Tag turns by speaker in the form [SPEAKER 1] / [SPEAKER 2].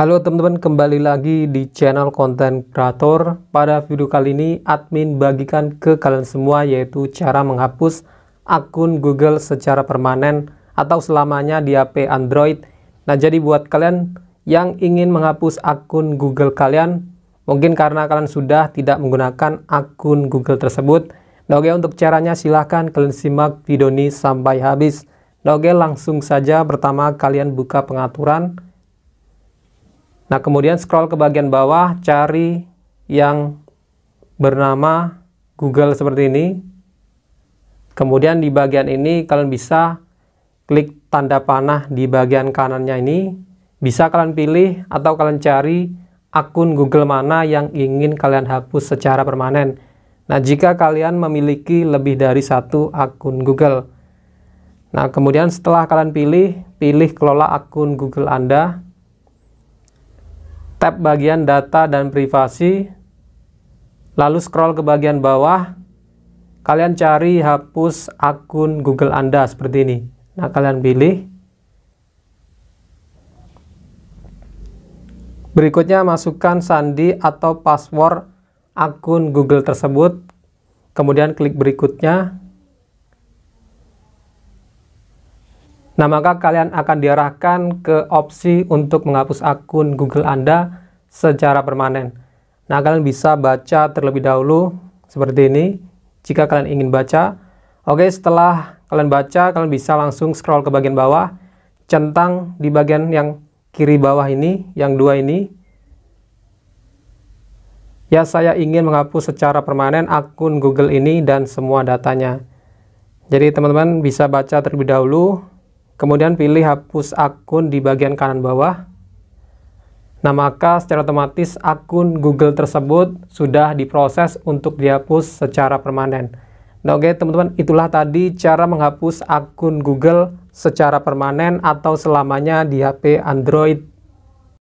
[SPEAKER 1] Halo teman-teman, kembali lagi di channel konten kreator. Pada video kali ini, admin bagikan ke kalian semua yaitu cara menghapus akun Google secara permanen atau selamanya di HP Android. Nah, jadi buat kalian yang ingin menghapus akun Google kalian, mungkin karena kalian sudah tidak menggunakan akun Google tersebut. Nah, oke, untuk caranya silahkan kalian simak video ini sampai habis. Nah, oke, langsung saja pertama kalian buka pengaturan Nah, kemudian scroll ke bagian bawah, cari yang bernama Google seperti ini. Kemudian di bagian ini kalian bisa klik tanda panah di bagian kanannya ini. Bisa kalian pilih atau kalian cari akun Google mana yang ingin kalian hapus secara permanen. Nah, jika kalian memiliki lebih dari satu akun Google. Nah, kemudian setelah kalian pilih, pilih kelola akun Google Anda tab bagian data dan privasi, lalu scroll ke bagian bawah, kalian cari hapus akun Google Anda seperti ini. Nah, kalian pilih. Berikutnya masukkan sandi atau password akun Google tersebut. Kemudian klik berikutnya. Nah, maka kalian akan diarahkan ke opsi untuk menghapus akun Google Anda secara permanen. Nah, kalian bisa baca terlebih dahulu seperti ini jika kalian ingin baca. Oke, setelah kalian baca, kalian bisa langsung scroll ke bagian bawah, centang di bagian yang kiri bawah ini, yang dua ini. Ya, saya ingin menghapus secara permanen akun Google ini dan semua datanya. Jadi, teman-teman bisa baca terlebih dahulu Kemudian pilih hapus akun di bagian kanan bawah. Nah, maka secara otomatis akun Google tersebut sudah diproses untuk dihapus secara permanen. Nah, oke okay, teman-teman, itulah tadi cara menghapus akun Google secara permanen atau selamanya di HP Android